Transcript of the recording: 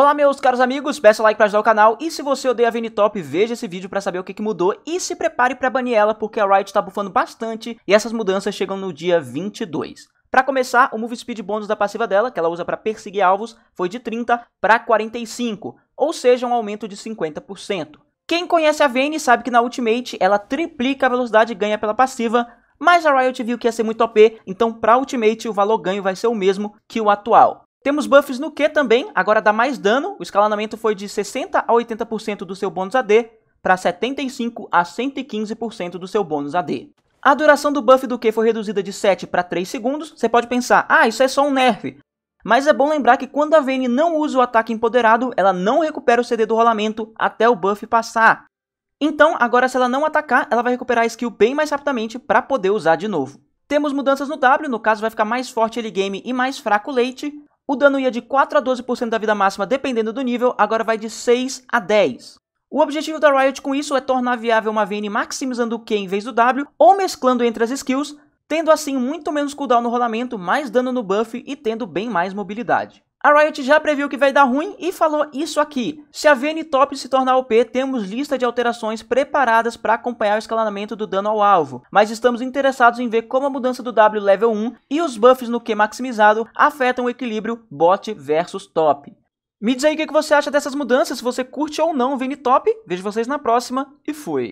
Olá meus caros amigos, peça like para ajudar o canal e se você odeia a Vini Top, veja esse vídeo para saber o que, que mudou e se prepare para banir ela porque a Riot tá bufando bastante e essas mudanças chegam no dia 22. Para começar, o Move Speed bônus da passiva dela, que ela usa para perseguir alvos, foi de 30 para 45, ou seja, um aumento de 50%. Quem conhece a Vayne sabe que na Ultimate ela triplica a velocidade ganha pela passiva, mas a Riot viu que ia ser muito OP, então para Ultimate o valor ganho vai ser o mesmo que o atual. Temos buffs no Q também, agora dá mais dano. O escalonamento foi de 60% a 80% do seu bônus AD para 75% a 115% do seu bônus AD. A duração do buff do Q foi reduzida de 7 para 3 segundos. Você pode pensar, ah, isso é só um nerf. Mas é bom lembrar que quando a Vayne não usa o ataque empoderado, ela não recupera o CD do rolamento até o buff passar. Então, agora se ela não atacar, ela vai recuperar a skill bem mais rapidamente para poder usar de novo. Temos mudanças no W, no caso vai ficar mais forte early game e mais fraco late. O dano ia de 4 a 12% da vida máxima dependendo do nível, agora vai de 6 a 10. O objetivo da Riot com isso é tornar viável uma VN maximizando o Q em vez do W, ou mesclando entre as skills, tendo assim muito menos cooldown no rolamento, mais dano no buff e tendo bem mais mobilidade. A Riot já previu que vai dar ruim e falou isso aqui. Se a Top se tornar OP, temos lista de alterações preparadas para acompanhar o escalonamento do dano ao alvo, mas estamos interessados em ver como a mudança do W level 1 e os buffs no Q maximizado afetam o equilíbrio bot versus top. Me diz aí o que você acha dessas mudanças, se você curte ou não o Top. Vejo vocês na próxima e fui!